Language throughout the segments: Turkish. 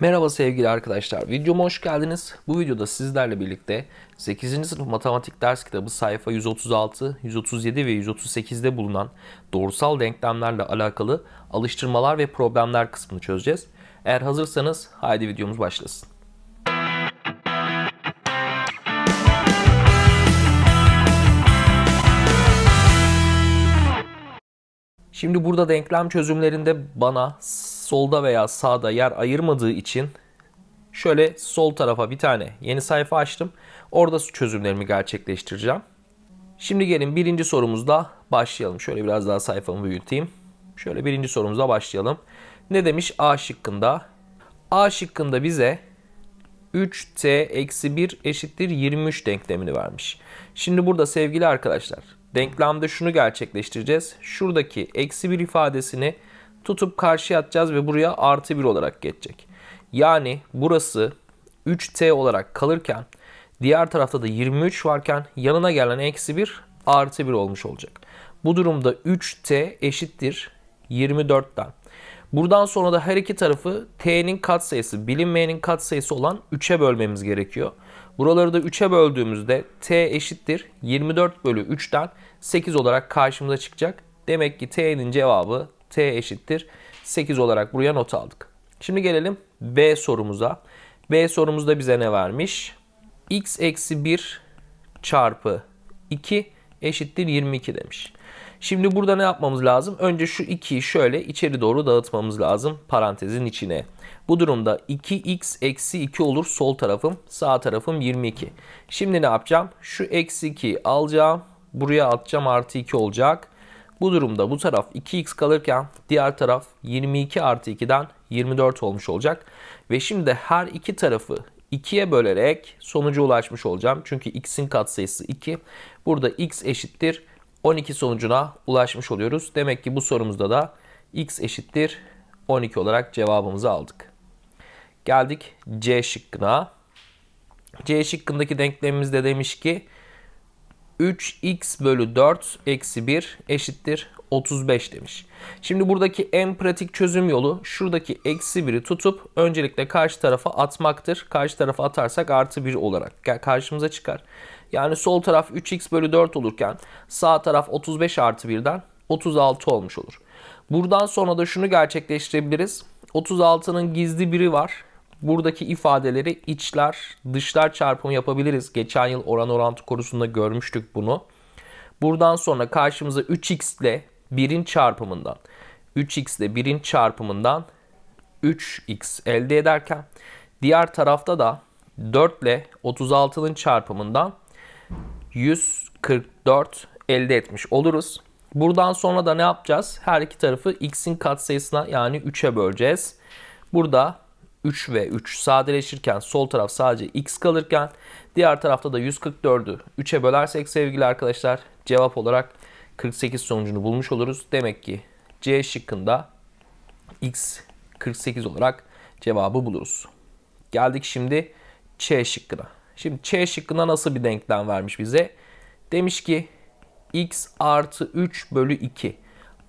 Merhaba sevgili arkadaşlar. Videoma hoş geldiniz. Bu videoda sizlerle birlikte 8. sınıf matematik ders kitabı sayfa 136, 137 ve 138'de bulunan doğrusal denklemlerle alakalı alıştırmalar ve problemler kısmını çözeceğiz. Eğer hazırsanız haydi videomuz başlasın. Şimdi burada denklem çözümlerinde bana solda veya sağda yer ayırmadığı için şöyle sol tarafa bir tane yeni sayfa açtım. Orada çözümlerimi gerçekleştireceğim. Şimdi gelin birinci sorumuzda başlayalım. Şöyle biraz daha sayfamı büyüteyim. Şöyle birinci sorumuzda başlayalım. Ne demiş A şıkkında? A şıkkında bize 3t eksi 1 eşittir 23 denklemini vermiş. Şimdi burada sevgili arkadaşlar denklemde şunu gerçekleştireceğiz. Şuradaki eksi 1 ifadesini tutup karşıya atacağız ve buraya artı 1 olarak geçecek. Yani burası 3t olarak kalırken diğer tarafta da 23 varken yanına gelen eksi 1 artı 1 olmuş olacak. Bu durumda 3t eşittir 24'ten. Buradan sonra da her iki tarafı t'nin katsayısı bilinmeyenin katsayısı olan 3'e bölmemiz gerekiyor. Buraları da 3'e böldüğümüzde t eşittir 24 bölü 3'ten 8 olarak karşımıza çıkacak. Demek ki t'nin cevabı t eşittir 8 olarak buraya not aldık. Şimdi gelelim B sorumuza. B sorumuzda bize ne vermiş? x eksi 1 çarpı 2 eşittir 22 demiş. Şimdi burada ne yapmamız lazım? Önce şu 2'yi şöyle içeri doğru dağıtmamız lazım parantezin içine. Bu durumda 2x eksi 2 olur sol tarafım sağ tarafım 22. Şimdi ne yapacağım? Şu eksi 2 alacağım buraya atacağım artı 2 olacak. Bu durumda bu taraf 2x kalırken diğer taraf 22 artı 2'den 24 olmuş olacak. Ve şimdi her iki tarafı 2'ye bölerek sonuca ulaşmış olacağım. Çünkü x'in katsayısı 2. Burada x eşittir 12 sonucuna ulaşmış oluyoruz. Demek ki bu sorumuzda da x eşittir 12 olarak cevabımızı aldık. Geldik C şıkkına. C şıkkındaki denklemimiz de demiş ki 3x bölü 4 eksi 1 eşittir 35 demiş. Şimdi buradaki en pratik çözüm yolu şuradaki eksi 1'i tutup öncelikle karşı tarafa atmaktır. Karşı tarafa atarsak artı 1 olarak karşımıza çıkar. Yani sol taraf 3x bölü 4 olurken sağ taraf 35 artı 1'den 36 olmuş olur. Buradan sonra da şunu gerçekleştirebiliriz. 36'nın gizli biri var. Buradaki ifadeleri içler dışlar çarpımı yapabiliriz. Geçen yıl oran orantı konusunda görmüştük bunu. Buradan sonra karşımıza 3x ile 1'in çarpımından 3x ile 1'in çarpımından 3x elde ederken diğer tarafta da 4 ile 36'nın çarpımından 144 elde etmiş oluruz. Buradan sonra da ne yapacağız? Her iki tarafı x'in katsayısına yani 3'e böleceğiz. Burada 3 ve 3 sadeleşirken sol taraf sadece x kalırken diğer tarafta da 144'ü 3'e bölersek sevgili arkadaşlar cevap olarak 48 sonucunu bulmuş oluruz. Demek ki C şıkkında x 48 olarak cevabı buluruz. Geldik şimdi C şıkkına. Şimdi C şıkkına nasıl bir denklem vermiş bize? Demiş ki x artı 3 bölü 2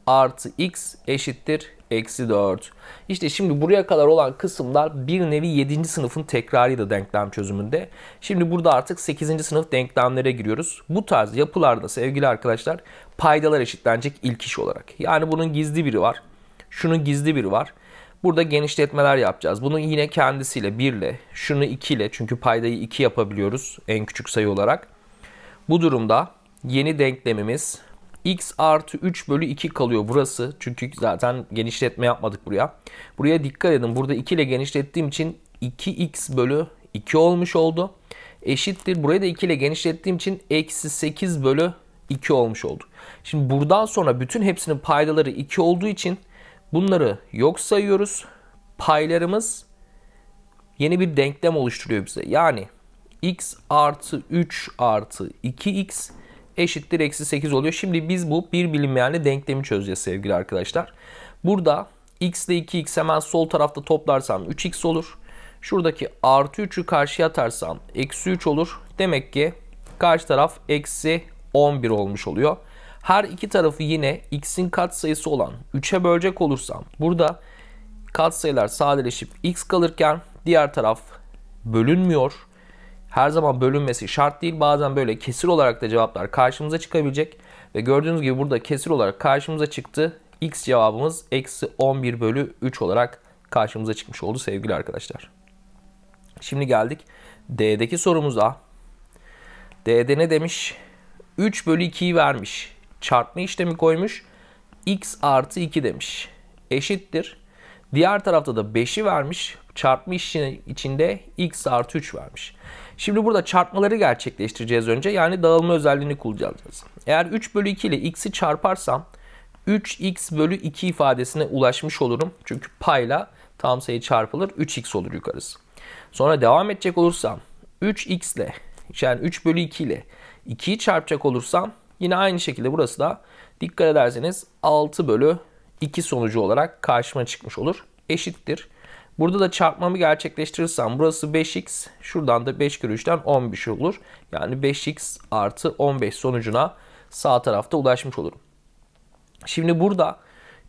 artı x eşittir eksi 4. İşte şimdi buraya kadar olan kısımlar bir nevi 7. sınıfın tekrarıydı denklem çözümünde. Şimdi burada artık 8. sınıf denklemlere giriyoruz. Bu tarz yapılarda sevgili arkadaşlar paydalar eşitlenecek ilk iş olarak. Yani bunun gizli biri var. Şunun gizli biri var. Burada genişletmeler yapacağız. Bunu yine kendisiyle 1 ile, şunu 2 ile çünkü paydayı 2 yapabiliyoruz en küçük sayı olarak. Bu durumda yeni denklemimiz x artı 3 bölü 2 kalıyor burası. Çünkü zaten genişletme yapmadık buraya. Buraya dikkat edin. Burada 2 ile genişlettiğim için 2x bölü 2 olmuş oldu. Eşittir. buraya da 2 ile genişlettiğim için eksi 8 bölü 2 olmuş oldu. Şimdi buradan sonra bütün hepsinin paydaları 2 olduğu için bunları yok sayıyoruz. Paylarımız yeni bir denklem oluşturuyor bize. Yani x artı 3 artı 2x eşittir eksi 8 oluyor. Şimdi biz bu bir bilinmeyenli denklemi çözeceğiz sevgili arkadaşlar. Burada x ile 2x hemen sol tarafta toplarsam 3x olur. Şuradaki artı 3'ü karşıya atarsam eksi 3 olur. Demek ki karşı taraf eksi 11 olmuş oluyor. Her iki tarafı yine x'in katsayısı olan 3'e bölecek olursam burada katsayılar sadeleşip x kalırken diğer taraf bölünmüyor her zaman bölünmesi şart değil. Bazen böyle kesir olarak da cevaplar karşımıza çıkabilecek. Ve gördüğünüz gibi burada kesir olarak karşımıza çıktı. X cevabımız eksi 11 bölü 3 olarak karşımıza çıkmış oldu sevgili arkadaşlar. Şimdi geldik D'deki sorumuza. D'de ne demiş? 3 bölü 2'yi vermiş. Çarpma işlemi koymuş. X artı 2 demiş. Eşittir. Diğer tarafta da 5'i vermiş. Çarpma işlemi içinde X artı 3 vermiş. Şimdi burada çarpmaları gerçekleştireceğiz önce. Yani dağılma özelliğini kullanacağız. Eğer 3 bölü 2 ile x'i çarparsam 3x bölü 2 ifadesine ulaşmış olurum. Çünkü payla tam sayı çarpılır. 3x olur yukarısı. Sonra devam edecek olursam 3x ile yani 3 bölü 2 ile 2'yi çarpacak olursam yine aynı şekilde burası da dikkat ederseniz 6 bölü 2 sonucu olarak karşıma çıkmış olur. Eşittir. Burada da çarpmamı gerçekleştirirsem burası 5x şuradan da 5 kere 3'ten 15 şey olur. Yani 5x artı 15 sonucuna sağ tarafta ulaşmış olurum. Şimdi burada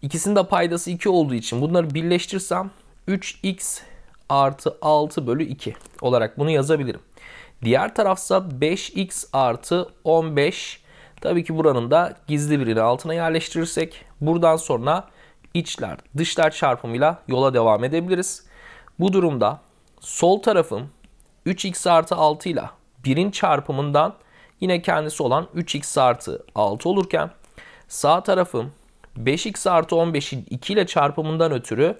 ikisinin de paydası 2 olduğu için bunları birleştirsem 3x artı 6 bölü 2 olarak bunu yazabilirim. Diğer tarafsa 5x artı 15 Tabii ki buranın da gizli birini altına yerleştirirsek buradan sonra içler dışlar çarpımıyla yola devam edebiliriz. Bu durumda sol tarafım 3x artı 6 ile 1'in çarpımından yine kendisi olan 3x artı 6 olurken sağ tarafım 5x artı 15'in 2 ile çarpımından ötürü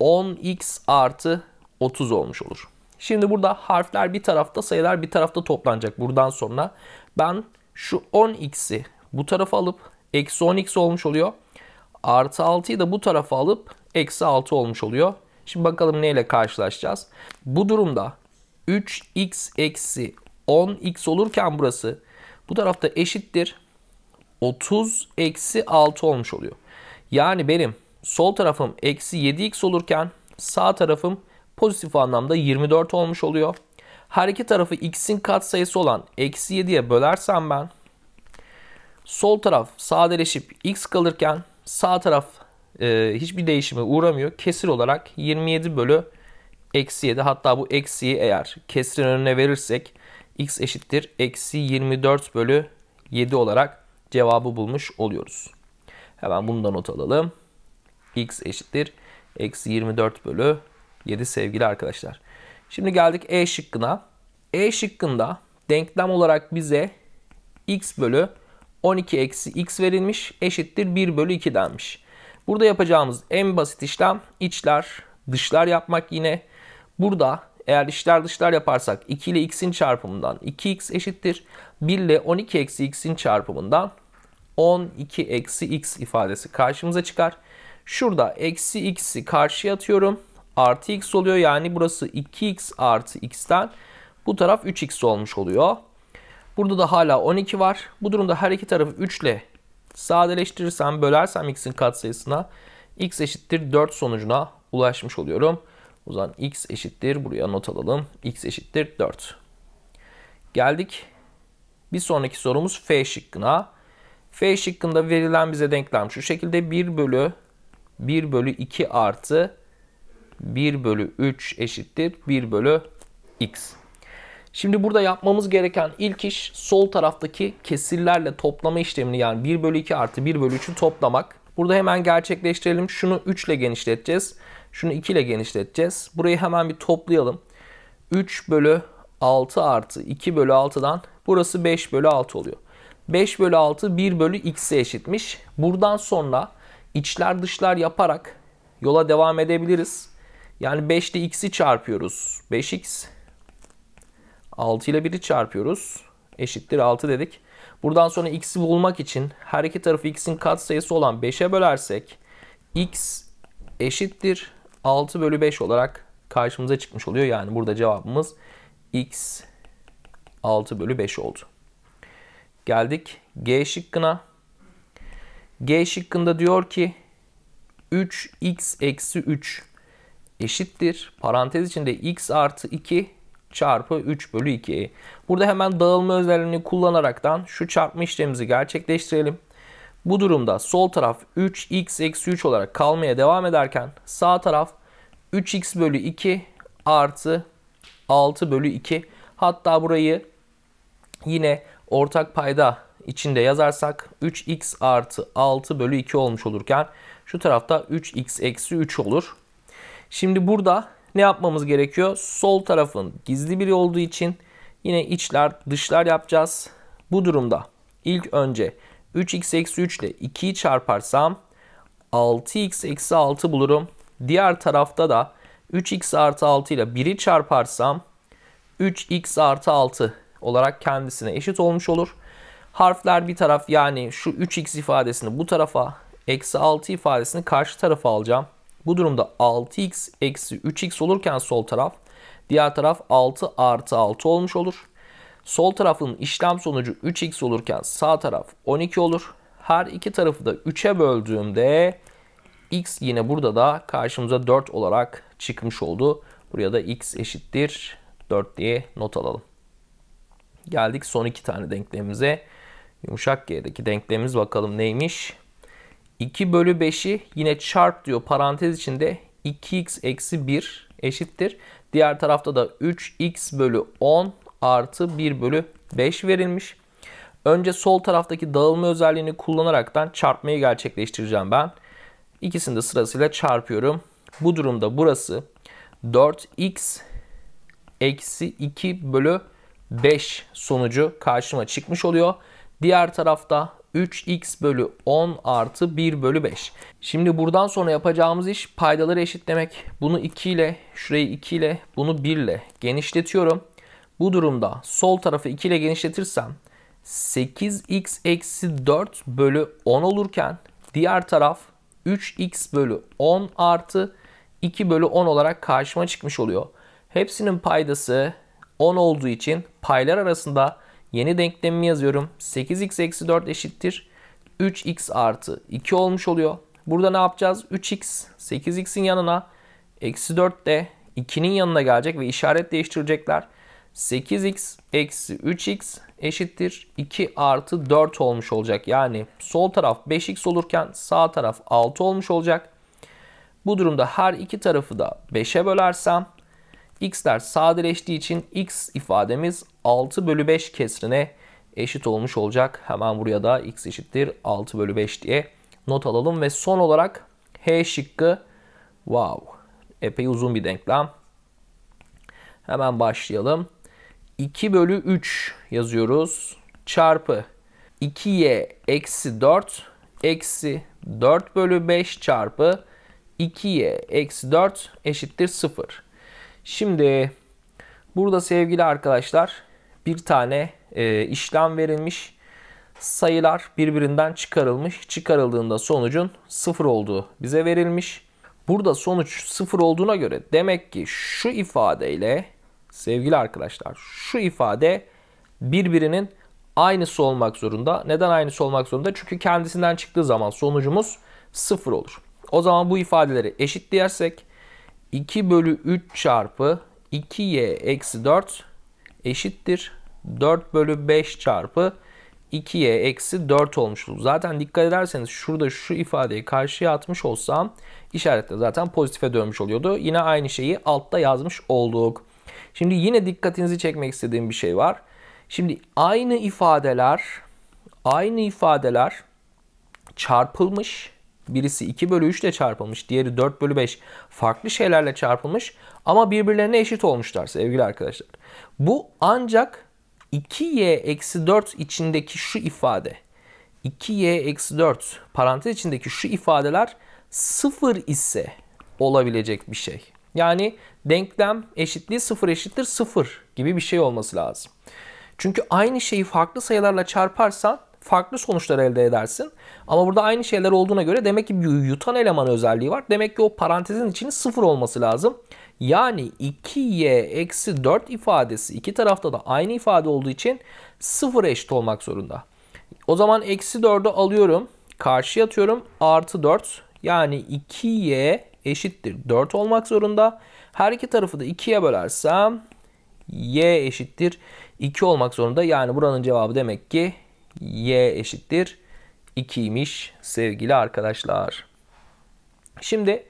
10x artı 30 olmuş olur. Şimdi burada harfler bir tarafta sayılar bir tarafta toplanacak buradan sonra. Ben şu 10x'i bu tarafa alıp eksi 10x olmuş oluyor. Artı 6'yı da bu tarafa alıp eksi 6 olmuş oluyor. Şimdi bakalım neyle karşılaşacağız. Bu durumda 3x eksi 10x olurken burası bu tarafta eşittir. 30 eksi 6 olmuş oluyor. Yani benim sol tarafım eksi 7x olurken sağ tarafım pozitif anlamda 24 olmuş oluyor. Her iki tarafı x'in katsayısı olan eksi 7'ye bölersem ben sol taraf sadeleşip x kalırken Sağ taraf e, hiçbir değişime uğramıyor. Kesir olarak 27 bölü eksi 7 hatta bu eksiyi eğer kesrin önüne verirsek x eşittir eksi 24 bölü 7 olarak cevabı bulmuş oluyoruz. Hemen bunu da not alalım. x eşittir eksi 24 bölü 7 sevgili arkadaşlar. Şimdi geldik E şıkkına. E şıkkında denklem olarak bize x bölü 12 eksi x verilmiş eşittir 1 bölü 2 denmiş. Burada yapacağımız en basit işlem içler dışlar yapmak yine. Burada eğer içler dışlar yaparsak 2 ile x'in çarpımından 2x eşittir. 1 ile 12 eksi x'in çarpımından 12 eksi x ifadesi karşımıza çıkar. Şurada eksi x'i karşıya atıyorum. Artı x oluyor yani burası 2x artı x'ten bu taraf 3x olmuş oluyor. Burada da hala 12 var. Bu durumda her iki tarafı 3 ile sadeleştirirsem, bölersem x'in katsayısına x eşittir 4 sonucuna ulaşmış oluyorum. O zaman x eşittir, buraya not alalım. x eşittir 4. Geldik bir sonraki sorumuz f şıkkına. F şıkkında verilen bize denklem şu şekilde 1 bölü 1 bölü 2 artı 1 bölü 3 eşittir 1 bölü x. Şimdi burada yapmamız gereken ilk iş sol taraftaki kesirlerle toplama işlemini yani 1 bölü 2 artı 1 bölü 3'ü toplamak. Burada hemen gerçekleştirelim. Şunu 3 ile genişleteceğiz. Şunu 2 ile genişleteceğiz. Burayı hemen bir toplayalım. 3 bölü 6 artı 2 bölü 6'dan burası 5 bölü 6 oluyor. 5 bölü 6 1 bölü x'e eşitmiş. Buradan sonra içler dışlar yaparak yola devam edebiliriz. Yani 5 ile x'i çarpıyoruz. 5x 6 ile 1'i çarpıyoruz. Eşittir 6 dedik. Buradan sonra x'i bulmak için her iki tarafı x'in katsayısı olan 5'e bölersek x eşittir 6 bölü 5 olarak karşımıza çıkmış oluyor. Yani burada cevabımız x 6 bölü 5 oldu. Geldik G şıkkına. G şıkkında diyor ki 3x eksi 3 eşittir. Parantez içinde x artı 2 çarpı 3 bölü 2'yi. Burada hemen dağılma özelliğini kullanaraktan şu çarpma işlemimizi gerçekleştirelim. Bu durumda sol taraf 3x eksi 3 olarak kalmaya devam ederken sağ taraf 3x bölü 2 artı 6 bölü 2. Hatta burayı yine ortak payda içinde yazarsak 3x artı 6 bölü 2 olmuş olurken şu tarafta 3x eksi 3 olur. Şimdi burada ne yapmamız gerekiyor? Sol tarafın gizli biri olduğu için yine içler dışlar yapacağız. Bu durumda ilk önce 3x 3 ile 2'yi çarparsam 6x 6 bulurum. Diğer tarafta da 3x artı 6 ile 1'i çarparsam 3x artı 6 olarak kendisine eşit olmuş olur. Harfler bir taraf yani şu 3x ifadesini bu tarafa eksi 6 ifadesini karşı tarafa alacağım. Bu durumda 6x eksi 3x olurken sol taraf diğer taraf 6 artı 6 olmuş olur. Sol tarafın işlem sonucu 3x olurken sağ taraf 12 olur. Her iki tarafı da 3'e böldüğümde x yine burada da karşımıza 4 olarak çıkmış oldu. Buraya da x eşittir 4 diye not alalım. Geldik son iki tane denklemimize. Yumuşak G'deki denklemimiz bakalım neymiş? 2 bölü 5'i yine çarp diyor parantez içinde 2x eksi 1 eşittir. Diğer tarafta da 3x bölü 10 artı 1 bölü 5 verilmiş. Önce sol taraftaki dağılma özelliğini kullanaraktan çarpmayı gerçekleştireceğim ben. İkisini de sırasıyla çarpıyorum. Bu durumda burası 4x eksi 2 bölü 5 sonucu karşıma çıkmış oluyor. Diğer tarafta 3x bölü 10 artı 1 bölü 5. Şimdi buradan sonra yapacağımız iş paydaları eşitlemek. Bunu 2 ile, şurayı 2 ile, bunu 1 ile genişletiyorum. Bu durumda sol tarafı 2 ile genişletirsem 8x eksi 4 bölü 10 olurken diğer taraf 3x bölü 10 artı 2 bölü 10 olarak karşıma çıkmış oluyor. Hepsinin paydası 10 olduğu için paylar arasında Yeni denklemimi yazıyorum. 8x eksi 4 eşittir. 3x artı 2 olmuş oluyor. Burada ne yapacağız? 3x 8x'in yanına eksi 4 de 2'nin yanına gelecek ve işaret değiştirecekler. 8x eksi 3x eşittir 2 artı 4 olmuş olacak. Yani sol taraf 5x olurken sağ taraf 6 olmuş olacak. Bu durumda her iki tarafı da 5'e bölersem x'ler sadeleştiği için x ifademiz 6 bölü 5 kesrine eşit olmuş olacak. Hemen buraya da x eşittir 6 bölü 5 diye not alalım. Ve son olarak h şıkkı wow epey uzun bir denklem. Hemen başlayalım. 2 bölü 3 yazıyoruz. Çarpı 2y eksi 4 eksi 4 bölü 5 çarpı 2y eksi 4 eşittir 0. Şimdi burada sevgili arkadaşlar bir tane e, işlem verilmiş. Sayılar birbirinden çıkarılmış. Çıkarıldığında sonucun 0 olduğu bize verilmiş. Burada sonuç 0 olduğuna göre demek ki şu ifadeyle sevgili arkadaşlar şu ifade birbirinin aynısı olmak zorunda. Neden aynısı olmak zorunda? Çünkü kendisinden çıktığı zaman sonucumuz 0 olur. O zaman bu ifadeleri eşitleyersek 2 bölü 3 çarpı 2y eksi 4 eşittir. 4 bölü 5 çarpı 2y eksi 4 olmuştu. Zaten dikkat ederseniz şurada şu ifadeyi karşıya atmış olsam işaretle zaten pozitife dönmüş oluyordu. Yine aynı şeyi altta yazmış olduk. Şimdi yine dikkatinizi çekmek istediğim bir şey var. Şimdi aynı ifadeler aynı ifadeler çarpılmış Birisi 2 bölü 3 ile çarpılmış. Diğeri 4 bölü 5 farklı şeylerle çarpılmış. Ama birbirlerine eşit olmuşlar sevgili arkadaşlar. Bu ancak 2y eksi 4 içindeki şu ifade. 2y eksi 4 parantez içindeki şu ifadeler sıfır ise olabilecek bir şey. Yani denklem eşitliği sıfır eşittir sıfır gibi bir şey olması lazım. Çünkü aynı şeyi farklı sayılarla çarparsan farklı sonuçlar elde edersin. Ama burada aynı şeyler olduğuna göre demek ki bir yutan eleman özelliği var. Demek ki o parantezin içinin sıfır olması lazım. Yani 2y eksi 4 ifadesi iki tarafta da aynı ifade olduğu için sıfır eşit olmak zorunda. O zaman eksi 4'ü alıyorum. Karşıya atıyorum. Artı 4 yani 2y eşittir 4 olmak zorunda. Her iki tarafı da 2'ye bölersem y eşittir 2 olmak zorunda. Yani buranın cevabı demek ki y eşittir 2 2'ymiş sevgili arkadaşlar. Şimdi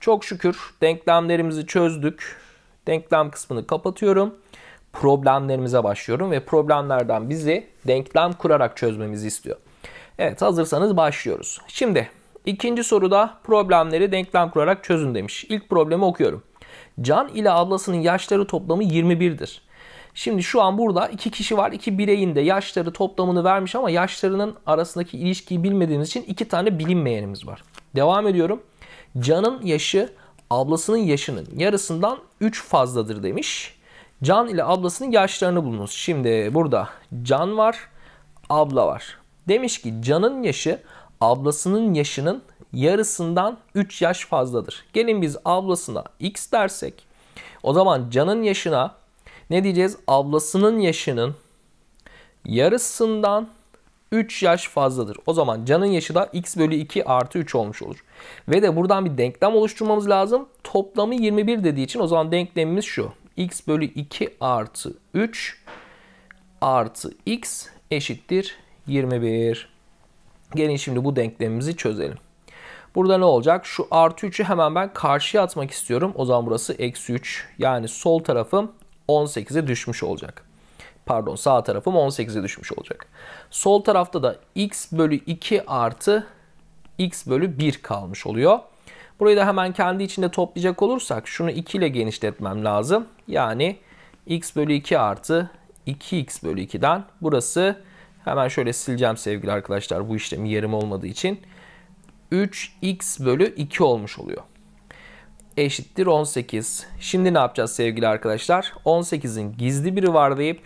çok şükür denklemlerimizi çözdük. Denklem kısmını kapatıyorum. Problemlerimize başlıyorum ve problemlerden bizi denklem kurarak çözmemizi istiyor. Evet hazırsanız başlıyoruz. Şimdi ikinci soruda problemleri denklem kurarak çözün demiş. İlk problemi okuyorum. Can ile ablasının yaşları toplamı 21'dir. Şimdi şu an burada iki kişi var. iki bireyin de yaşları toplamını vermiş ama yaşlarının arasındaki ilişkiyi bilmediğimiz için iki tane bilinmeyenimiz var. Devam ediyorum. Can'ın yaşı ablasının yaşının yarısından 3 fazladır demiş. Can ile ablasının yaşlarını bulunuz. Şimdi burada Can var, abla var. Demiş ki Can'ın yaşı ablasının yaşının yarısından 3 yaş fazladır. Gelin biz ablasına x dersek o zaman Can'ın yaşına ne diyeceğiz? Ablasının yaşının yarısından 3 yaş fazladır. O zaman Can'ın yaşı da x bölü 2 artı 3 olmuş olur. Ve de buradan bir denklem oluşturmamız lazım. Toplamı 21 dediği için o zaman denklemimiz şu. x bölü 2 artı 3 artı x eşittir 21. Gelin şimdi bu denklemimizi çözelim. Burada ne olacak? Şu artı 3'ü hemen ben karşıya atmak istiyorum. O zaman burası eksi 3. Yani sol tarafım 18'e düşmüş olacak. Pardon sağ tarafım 18'e düşmüş olacak. Sol tarafta da x bölü 2 artı x bölü 1 kalmış oluyor. Burayı da hemen kendi içinde toplayacak olursak şunu 2 ile genişletmem lazım. Yani x bölü 2 artı 2x bölü 2'den burası hemen şöyle sileceğim sevgili arkadaşlar bu işlemin yerim olmadığı için 3x bölü 2 olmuş oluyor eşittir 18. Şimdi ne yapacağız sevgili arkadaşlar? 18'in gizli biri var deyip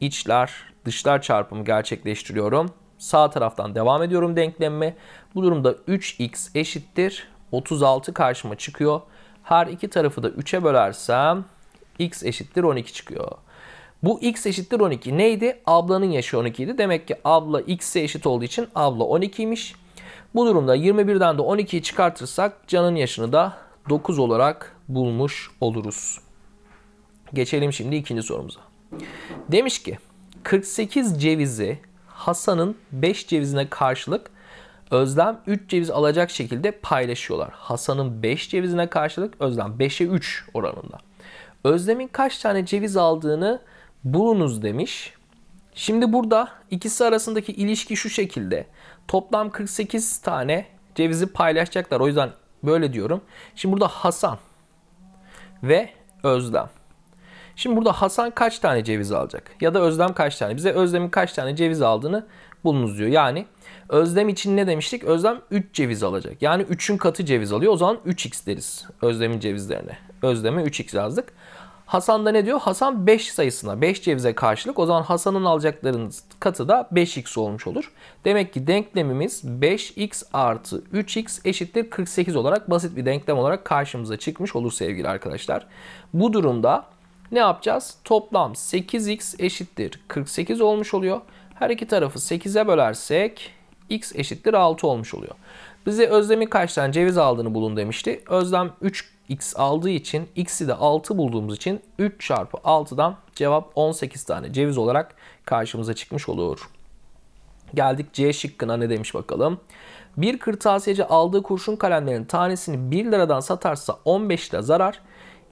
içler dışlar çarpımı gerçekleştiriyorum. Sağ taraftan devam ediyorum denklemime. Bu durumda 3x eşittir 36 karşıma çıkıyor. Her iki tarafı da 3'e bölersem x eşittir 12 çıkıyor. Bu x eşittir 12 neydi? Ablanın yaşı 12 idi. Demek ki abla x'e eşit olduğu için abla 12'ymiş. Bu durumda 21'den de 12'yi çıkartırsak canın yaşını da 9 olarak bulmuş oluruz. Geçelim şimdi ikinci sorumuza. Demiş ki 48 cevizi Hasan'ın 5 cevizine karşılık Özlem 3 ceviz alacak şekilde paylaşıyorlar. Hasan'ın 5 cevizine karşılık Özlem 5'e 3 oranında. Özlem'in kaç tane ceviz aldığını bulunuz demiş. Şimdi burada ikisi arasındaki ilişki şu şekilde. Toplam 48 tane cevizi paylaşacaklar. O yüzden Böyle diyorum. Şimdi burada Hasan ve Özlem. Şimdi burada Hasan kaç tane ceviz alacak? Ya da Özlem kaç tane? Bize Özlem'in kaç tane ceviz aldığını bulunuz diyor. Yani Özlem için ne demiştik? Özlem 3 ceviz alacak. Yani 3'ün katı ceviz alıyor. O zaman 3x deriz Özlem'in cevizlerine. Özlem'e 3x yazdık. Hasan da ne diyor? Hasan 5 sayısına 5 cevize karşılık o zaman Hasan'ın alacaklarının katı da 5x olmuş olur. Demek ki denklemimiz 5x artı 3x eşittir 48 olarak basit bir denklem olarak karşımıza çıkmış olur sevgili arkadaşlar. Bu durumda ne yapacağız? Toplam 8x eşittir 48 olmuş oluyor. Her iki tarafı 8'e bölersek x eşittir 6 olmuş oluyor. Bize Özlem'in kaç tane ceviz aldığını bulun demişti. Özlem 3 x aldığı için x'i de 6 bulduğumuz için 3 çarpı 6'dan cevap 18 tane ceviz olarak karşımıza çıkmış olur. Geldik C şıkkına ne demiş bakalım. Bir kırtasiyeci aldığı kurşun kalemlerin tanesini 1 liradan satarsa 15 lira zarar,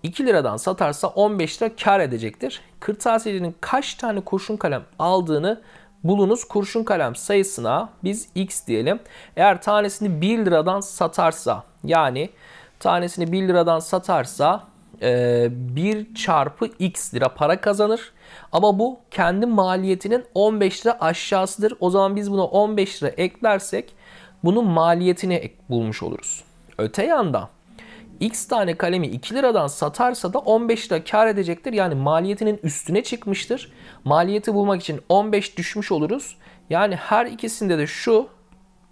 2 liradan satarsa 15 lira kar edecektir. Kırtasiyecinin kaç tane kurşun kalem aldığını bulunuz. Kurşun kalem sayısına biz x diyelim. Eğer tanesini 1 liradan satarsa yani tanesini 1 liradan satarsa 1 e, çarpı x lira para kazanır. Ama bu kendi maliyetinin 15 lira aşağısıdır. O zaman biz buna 15 lira eklersek bunun maliyetini bulmuş oluruz. Öte yanda x tane kalemi 2 liradan satarsa da 15 lira kar edecektir. Yani maliyetinin üstüne çıkmıştır. Maliyeti bulmak için 15 düşmüş oluruz. Yani her ikisinde de şu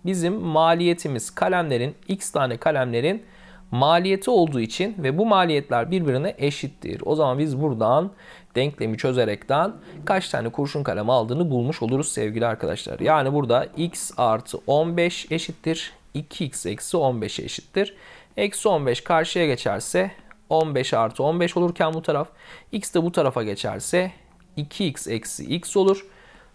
bizim maliyetimiz kalemlerin x tane kalemlerin maliyeti olduğu için ve bu maliyetler birbirine eşittir. O zaman biz buradan denklemi çözerekten kaç tane kurşun kalem aldığını bulmuş oluruz sevgili arkadaşlar. Yani burada x artı 15 eşittir 2x eksi 15 eşittir. Eksi 15 karşıya geçerse 15 artı 15 olurken bu taraf x de bu tarafa geçerse 2x eksi x olur.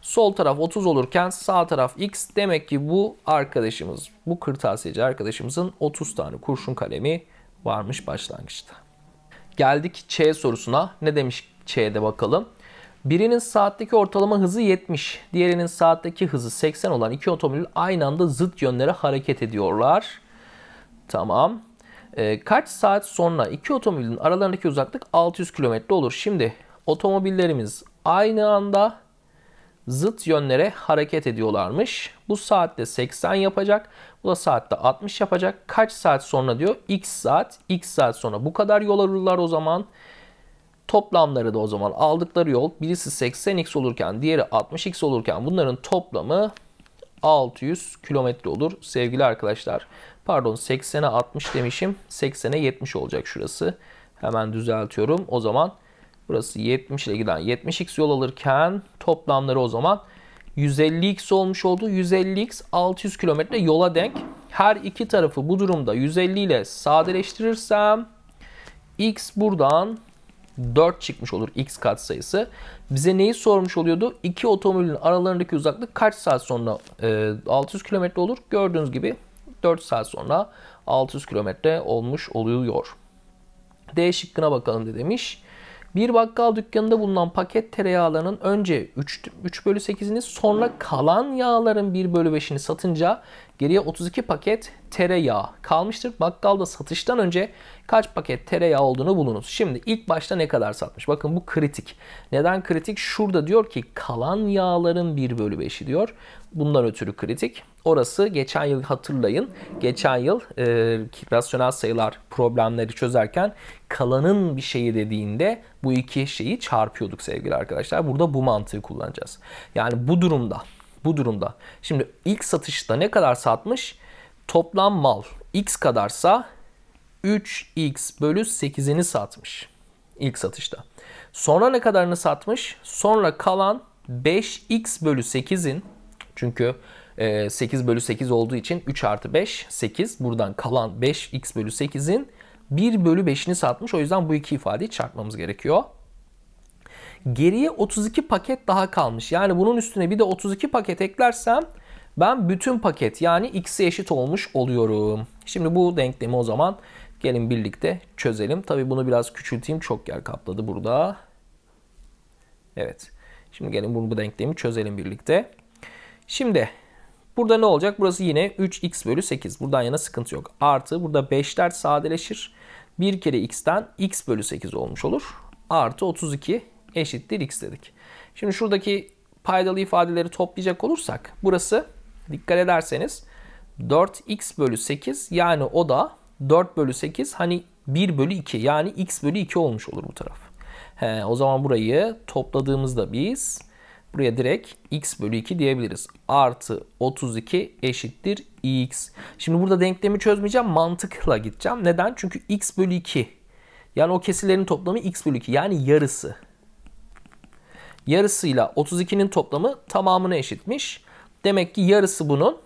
Sol taraf 30 olurken sağ taraf x. Demek ki bu arkadaşımız, bu kırtasiyeci arkadaşımızın 30 tane kurşun kalemi varmış başlangıçta. Geldik Ç sorusuna. Ne demiş Ç'de bakalım. Birinin saatteki ortalama hızı 70, diğerinin saatteki hızı 80 olan iki otomobil aynı anda zıt yönlere hareket ediyorlar. Tamam. E, kaç saat sonra iki otomobilin aralarındaki uzaklık 600 kilometre olur. Şimdi otomobillerimiz aynı anda zıt yönlere hareket ediyorlarmış. Bu saatte 80 yapacak. Bu da saatte 60 yapacak. Kaç saat sonra diyor? X saat. X saat sonra bu kadar yol alırlar o zaman. Toplamları da o zaman aldıkları yol birisi 80x olurken diğeri 60x olurken bunların toplamı 600 kilometre olur sevgili arkadaşlar. Pardon 80'e 60 demişim. 80'e 70 olacak şurası. Hemen düzeltiyorum. O zaman Burası 70 ile giden 70x yol alırken toplamları o zaman 150x olmuş oldu. 150x 600 kilometre yola denk. Her iki tarafı bu durumda 150 ile sadeleştirirsem x buradan 4 çıkmış olur x katsayısı. Bize neyi sormuş oluyordu? İki otomobilin aralarındaki uzaklık kaç saat sonra e, 600 kilometre olur? Gördüğünüz gibi 4 saat sonra 600 kilometre olmuş oluyor. D şıkkına bakalım de demiş. Bir bakkal dükkanında bulunan paket tereyağlarının önce 3, 3 bölü 8'ini sonra kalan yağların 1 bölü 5'ini satınca Geriye 32 paket tereyağı kalmıştır. Bakkalda satıştan önce kaç paket tereyağı olduğunu bulunuz. Şimdi ilk başta ne kadar satmış? Bakın bu kritik. Neden kritik? Şurada diyor ki kalan yağların 1 bölü 5'i diyor. Bundan ötürü kritik. Orası geçen yıl hatırlayın. Geçen yıl e, rasyonel sayılar problemleri çözerken kalanın bir şeyi dediğinde bu iki şeyi çarpıyorduk sevgili arkadaşlar. Burada bu mantığı kullanacağız. Yani bu durumda bu durumda. Şimdi ilk satışta ne kadar satmış? Toplam mal x kadarsa 3x bölü 8'ini satmış ilk satışta. Sonra ne kadarını satmış? Sonra kalan 5x bölü 8'in çünkü 8 e, bölü 8 olduğu için 3 artı 5 8 buradan kalan 5x bölü 8'in 1 bölü 5'ini satmış. O yüzden bu iki ifadeyi çarpmamız gerekiyor. Geriye 32 paket daha kalmış. Yani bunun üstüne bir de 32 paket eklersem ben bütün paket yani x'e eşit olmuş oluyorum. Şimdi bu denklemi o zaman gelin birlikte çözelim. Tabi bunu biraz küçülteyim. Çok yer kapladı burada. Evet. Şimdi gelin bunu bu denklemi çözelim birlikte. Şimdi burada ne olacak? Burası yine 3x bölü 8. Buradan yana sıkıntı yok. Artı burada 5'ler sadeleşir. 1 kere x'ten x bölü 8 olmuş olur. Artı 32 eşittir x dedik. Şimdi şuradaki paydalı ifadeleri toplayacak olursak burası dikkat ederseniz 4x bölü 8 yani o da 4 bölü 8 hani 1 bölü 2 yani x bölü 2 olmuş olur bu taraf. He, o zaman burayı topladığımızda biz buraya direkt x bölü 2 diyebiliriz. Artı 32 eşittir x. Şimdi burada denklemi çözmeyeceğim mantıkla gideceğim. Neden? Çünkü x bölü 2 yani o kesirlerin toplamı x bölü 2 yani yarısı yarısıyla 32'nin toplamı tamamını eşitmiş. Demek ki yarısı bunun.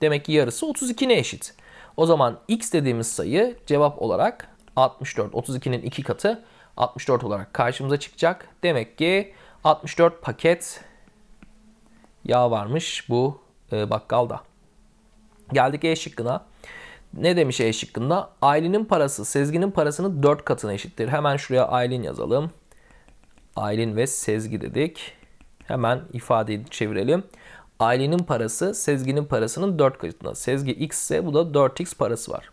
Demek ki yarısı 32'ne eşit. O zaman x dediğimiz sayı cevap olarak 64. 32'nin 2 katı 64 olarak karşımıza çıkacak. Demek ki 64 paket yağ varmış bu e, bakkalda. Geldik E şıkkına. Ne demiş E şıkkında? Ailenin parası Sezgin'in parasının 4 katına eşittir. Hemen şuraya Aylin yazalım. Aylin ve Sezgi dedik. Hemen ifadeyi çevirelim. Aylin'in parası Sezgi'nin parasının 4 katına. Sezgi x ise bu da 4x parası var.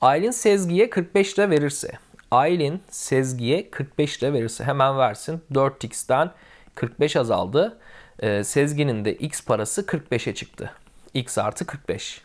Aylin Sezgi'ye 45 lira verirse. Aylin Sezgi'ye 45 lira verirse hemen versin. 4x'ten 45 azaldı. Ee, Sezgi'nin de x parası 45'e çıktı. x artı 45.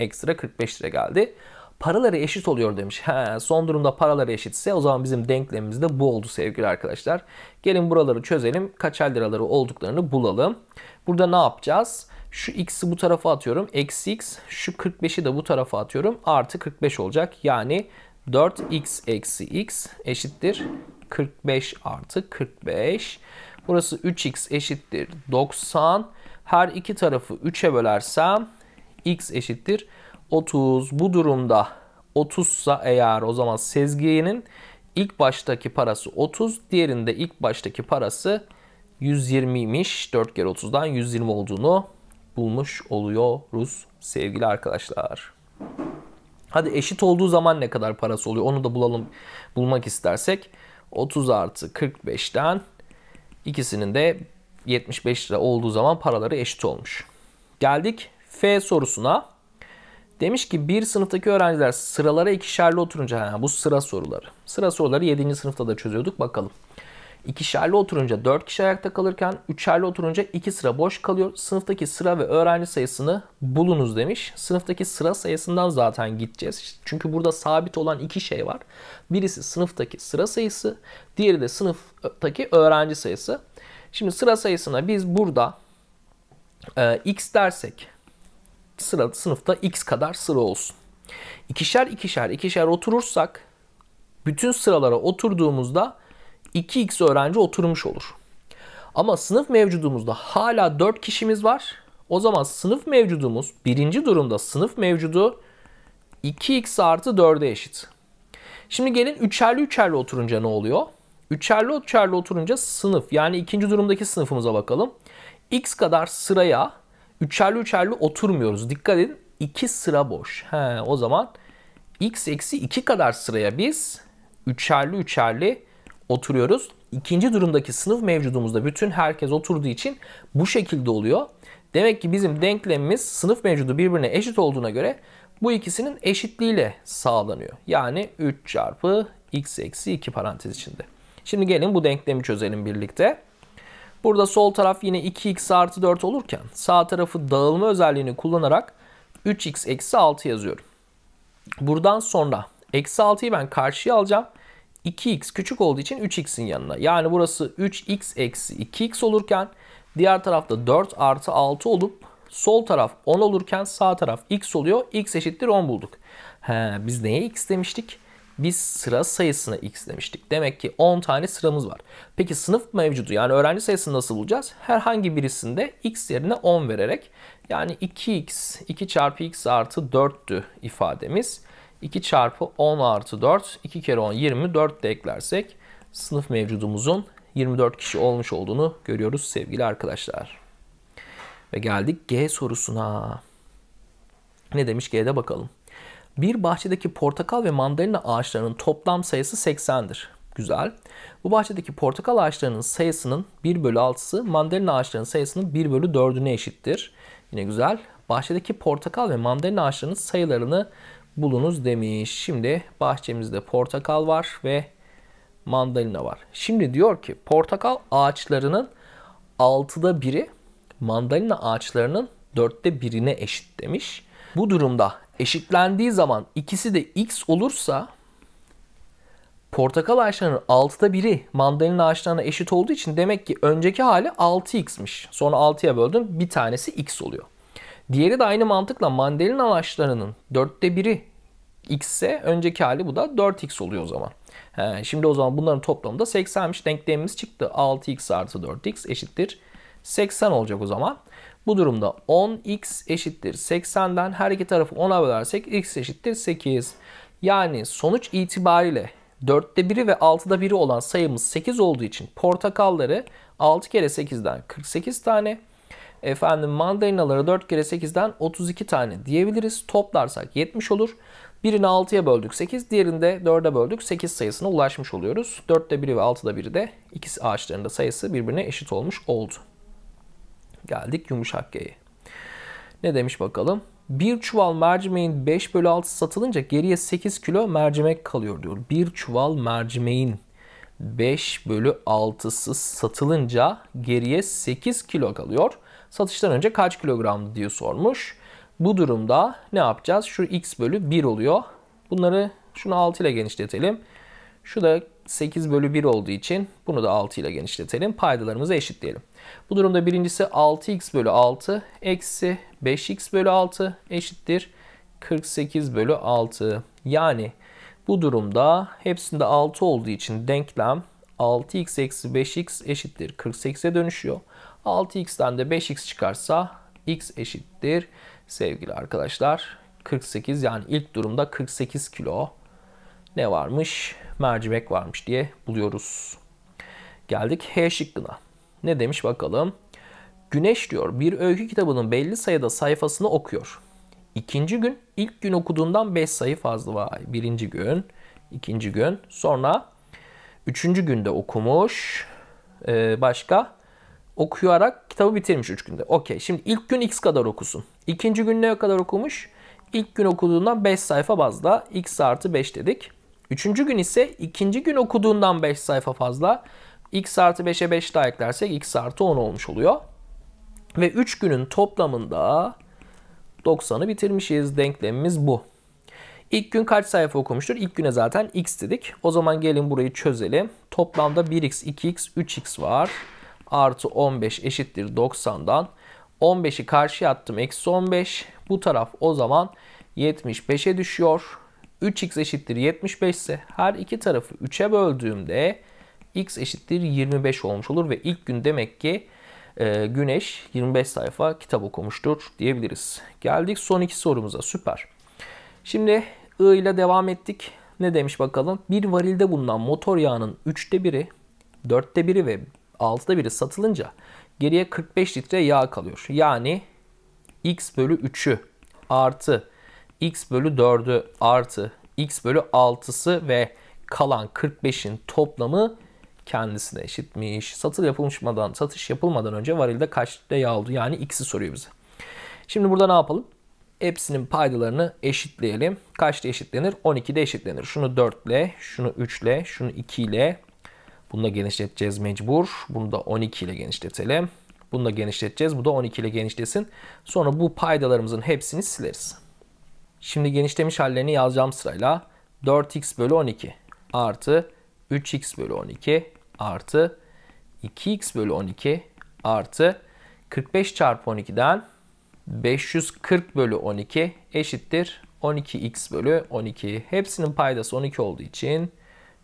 Ekstra 45 lira geldi paraları eşit oluyor demiş. He, son durumda paraları eşitse o zaman bizim denklemimiz de bu oldu sevgili arkadaşlar. Gelin buraları çözelim. Kaçer liraları olduklarını bulalım. Burada ne yapacağız? Şu x'i bu tarafa atıyorum. Eksi x. Şu 45'i de bu tarafa atıyorum. Artı 45 olacak. Yani 4x eksi x eşittir 45 artı 45. Burası 3x eşittir 90. Her iki tarafı 3'e bölersem x eşittir 90. 30 bu durumda 30 sa eğer o zaman Sezgi'nin ilk baştaki parası 30 diğerinde ilk baştaki parası 120 120'ymiş. 4 kere 30'dan 120 olduğunu bulmuş oluyoruz sevgili arkadaşlar. Hadi eşit olduğu zaman ne kadar parası oluyor onu da bulalım bulmak istersek 30 artı 45'ten ikisinin de 75 lira olduğu zaman paraları eşit olmuş. Geldik F sorusuna. Demiş ki bir sınıftaki öğrenciler sıralara ikişerli oturunca ha, bu sıra soruları. Sıra soruları 7. sınıfta da çözüyorduk bakalım. İkişerli oturunca 4 kişi ayakta kalırken üçerli oturunca 2 sıra boş kalıyor. Sınıftaki sıra ve öğrenci sayısını bulunuz demiş. Sınıftaki sıra sayısından zaten gideceğiz. Çünkü burada sabit olan iki şey var. Birisi sınıftaki sıra sayısı, diğeri de sınıftaki öğrenci sayısı. Şimdi sıra sayısına biz burada e, x dersek sıra, sınıfta x kadar sıra olsun. İkişer ikişer ikişer oturursak bütün sıralara oturduğumuzda 2x öğrenci oturmuş olur. Ama sınıf mevcudumuzda hala 4 kişimiz var. O zaman sınıf mevcudumuz birinci durumda sınıf mevcudu 2x artı 4'e eşit. Şimdi gelin üçerli üçerli oturunca ne oluyor? Üçerli üçerli oturunca sınıf yani ikinci durumdaki sınıfımıza bakalım. x kadar sıraya üçerli üçerli oturmuyoruz. Dikkat edin 2 sıra boş. He, o zaman x eksi 2 kadar sıraya biz üçerli üçerli oturuyoruz. İkinci durumdaki sınıf mevcudumuzda bütün herkes oturduğu için bu şekilde oluyor. Demek ki bizim denklemimiz sınıf mevcudu birbirine eşit olduğuna göre bu ikisinin eşitliğiyle sağlanıyor. Yani 3 çarpı x eksi 2 parantez içinde. Şimdi gelin bu denklemi çözelim birlikte. Burada sol taraf yine 2x artı 4 olurken sağ tarafı dağılma özelliğini kullanarak 3x eksi 6 yazıyorum. Buradan sonra eksi 6'yı ben karşıya alacağım. 2x küçük olduğu için 3x'in yanına. Yani burası 3x eksi 2x olurken diğer tarafta 4 artı 6 olup sol taraf 10 olurken sağ taraf x oluyor. x eşittir 10 bulduk. He, biz neye x demiştik? biz sıra sayısını x demiştik. Demek ki 10 tane sıramız var. Peki sınıf mevcudu yani öğrenci sayısını nasıl bulacağız? Herhangi birisinde x yerine 10 vererek yani 2x 2 çarpı x artı 4'tü ifademiz. 2 çarpı 10 artı 4 2 kere 10 24 de eklersek sınıf mevcudumuzun 24 kişi olmuş olduğunu görüyoruz sevgili arkadaşlar. Ve geldik G sorusuna. Ne demiş G'de bakalım. Bir bahçedeki portakal ve mandalina ağaçlarının toplam sayısı 80'dir. Güzel. Bu bahçedeki portakal ağaçlarının sayısının 1 bölü 6'sı mandalina ağaçlarının sayısının 1 bölü 4'üne eşittir. Yine güzel. Bahçedeki portakal ve mandalina ağaçlarının sayılarını bulunuz demiş. Şimdi bahçemizde portakal var ve mandalina var. Şimdi diyor ki portakal ağaçlarının 6'da biri mandalina ağaçlarının 4'te birine eşit demiş. Bu durumda eşitlendiği zaman ikisi de x olursa portakal ağaçlarının 6'da biri mandalina ağaçlarına eşit olduğu için demek ki önceki hali 6x'miş. Sonra 6'ya böldüm bir tanesi x oluyor. Diğeri de aynı mantıkla mandalina ağaçlarının 4'te biri x ise önceki hali bu da 4x oluyor o zaman. He, şimdi o zaman bunların toplamı da 80'miş. Denklemimiz çıktı. 6x artı 4x eşittir 80 olacak o zaman. Bu durumda 10x eşittir 80'den her iki tarafı 10'a bölersek x eşittir 8. Yani sonuç itibariyle 4'te 1'i ve 6'da 1'i olan sayımız 8 olduğu için portakalları 6 kere 8'den 48 tane. Efendim mandalinaları 4 kere 8'den 32 tane diyebiliriz. Toplarsak 70 olur. Birini 6'ya böldük 8, diğerini de 4'e böldük 8 sayısına ulaşmış oluyoruz. 4'te 1'i ve 6'da 1'i de ikisi ağaçlarında sayısı birbirine eşit olmuş oldu. Geldik yumuşak G'ye. Ne demiş bakalım? Bir çuval mercimeğin 5 bölü 6 satılınca geriye 8 kilo mercimek kalıyor diyor. Bir çuval mercimeğin 5 bölü 6'sı satılınca geriye 8 kilo kalıyor. Satıştan önce kaç kilogramdı diye sormuş. Bu durumda ne yapacağız? Şu x bölü 1 oluyor. Bunları şunu 6 ile genişletelim. Şu da 8 bölü 1 olduğu için bunu da 6 ile genişletelim. Paydalarımızı eşitleyelim. Bu durumda birincisi 6x bölü 6 eksi 5x bölü 6 eşittir. 48 bölü 6. Yani bu durumda hepsinde 6 olduğu için denklem 6x eksi 5x eşittir 48'e dönüşüyor. 6x'ten de 5x çıkarsa x eşittir sevgili arkadaşlar 48 yani ilk durumda 48 kilo ne varmış mercimek varmış diye buluyoruz. Geldik H şıkkına. Ne demiş bakalım. Güneş diyor bir öykü kitabının belli sayıda sayfasını okuyor. İkinci gün ilk gün okuduğundan 5 sayı fazla var. Birinci gün, ikinci gün. Sonra üçüncü günde okumuş. Ee, başka okuyarak kitabı bitirmiş üç günde. Okey şimdi ilk gün x kadar okusun. İkinci gün ne kadar okumuş? İlk gün okuduğundan 5 sayfa fazla. x artı 5 dedik. Üçüncü gün ise ikinci gün okuduğundan 5 sayfa fazla. X artı 5'e 5 daha eklersek X artı 10 olmuş oluyor. Ve 3 günün toplamında 90'ı bitirmişiz. Denklemimiz bu. İlk gün kaç sayfa okumuştur? İlk güne zaten x dedik. O zaman gelin burayı çözelim. Toplamda 1x, 2x, 3x var. Artı 15 eşittir 90'dan. 15'i karşıya attım. Eksi 15. Bu taraf o zaman 75'e düşüyor. 3x eşittir 75 ise her iki tarafı 3'e böldüğümde x eşittir 25 olmuş olur ve ilk gün demek ki e, Güneş 25 sayfa kitap okumuştur diyebiliriz. Geldik son iki sorumuza süper. Şimdi I ile devam ettik. Ne demiş bakalım? Bir varilde bulunan motor yağının 3'te 1'i, 4'te 1'i ve 6'da 1'i satılınca geriye 45 litre yağ kalıyor. Yani x bölü 3'ü artı x bölü 4'ü artı x bölü 6'sı ve kalan 45'in toplamı kendisine eşitmiş. Satır yapılmadan, satış yapılmadan önce varilde kaç litre yağ oldu? Yani x'i soruyor bize. Şimdi burada ne yapalım? Hepsinin paydalarını eşitleyelim. Kaçta eşitlenir? 12'de eşitlenir. Şunu 4 ile, şunu 3 ile, şunu 2 ile. Bunu da genişleteceğiz mecbur. Bunu da 12 ile genişletelim. Bunu da genişleteceğiz. Bu da 12 ile genişlesin. Sonra bu paydalarımızın hepsini sileriz. Şimdi genişlemiş hallerini yazacağım sırayla. 4x bölü 12 artı 3x bölü 12 artı 2x bölü 12 artı 45 çarpı 12'den 540 bölü 12 eşittir 12x bölü 12. Hepsinin paydası 12 olduğu için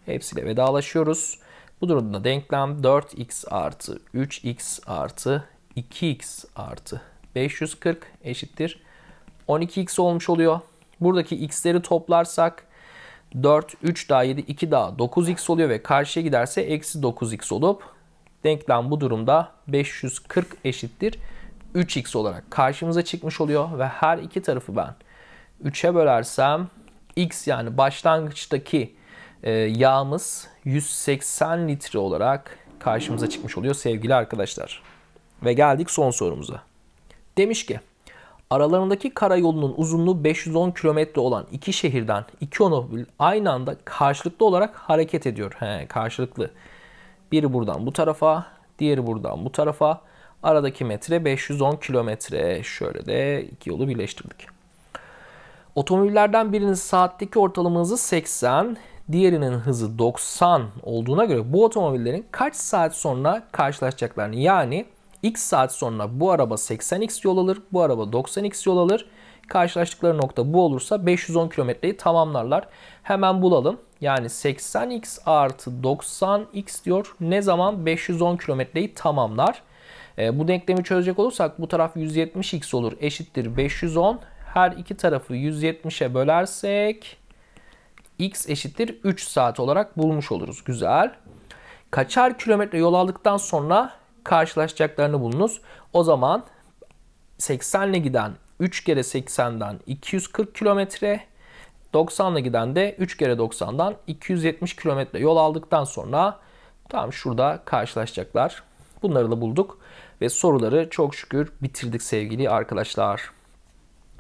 hepsiyle vedalaşıyoruz. Bu durumda denklem 4x artı 3x artı 2x artı 540 eşittir 12x olmuş oluyor. Buradaki x'leri toplarsak 4, 3 daha 7, 2 daha 9x oluyor ve karşıya giderse eksi 9x olup denklem bu durumda 540 eşittir 3x olarak karşımıza çıkmış oluyor ve her iki tarafı ben 3'e bölersem x yani başlangıçtaki e, yağımız 180 litre olarak karşımıza çıkmış oluyor sevgili arkadaşlar. Ve geldik son sorumuza. Demiş ki Aralarındaki karayolunun uzunluğu 510 kilometre olan iki şehirden iki onomobil aynı anda karşılıklı olarak hareket ediyor. He, karşılıklı. Biri buradan bu tarafa, diğeri buradan bu tarafa. Aradaki metre 510 kilometre. Şöyle de iki yolu birleştirdik. Otomobillerden birinin saatteki ortalama hızı 80, diğerinin hızı 90 olduğuna göre bu otomobillerin kaç saat sonra karşılaşacaklarını yani X saat sonra bu araba 80X yol alır, bu araba 90X yol alır. Karşılaştıkları nokta bu olursa 510 kilometreyi tamamlarlar. Hemen bulalım. Yani 80X artı 90X diyor. Ne zaman 510 kilometreyi tamamlar? E, bu denklemi çözecek olursak bu taraf 170X olur. Eşittir 510. Her iki tarafı 170'e bölersek X eşittir 3 saat olarak bulmuş oluruz. Güzel. Kaçar kilometre yol aldıktan sonra karşılaşacaklarını bulunuz. O zaman 80 ile giden 3 kere 80'den 240 kilometre, 90 ile giden de 3 kere 90'dan 270 kilometre yol aldıktan sonra tam şurada karşılaşacaklar. Bunları da bulduk ve soruları çok şükür bitirdik sevgili arkadaşlar.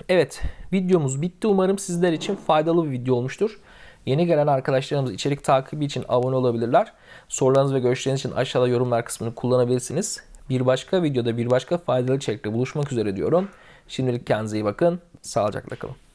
Evet videomuz bitti. Umarım sizler için faydalı bir video olmuştur. Yeni gelen arkadaşlarımız içerik takibi için abone olabilirler. Sorularınız ve görüşleriniz için aşağıda yorumlar kısmını kullanabilirsiniz. Bir başka videoda bir başka faydalı içerikle buluşmak üzere diyorum. Şimdilik kendinize iyi bakın. Sağlıcakla kalın.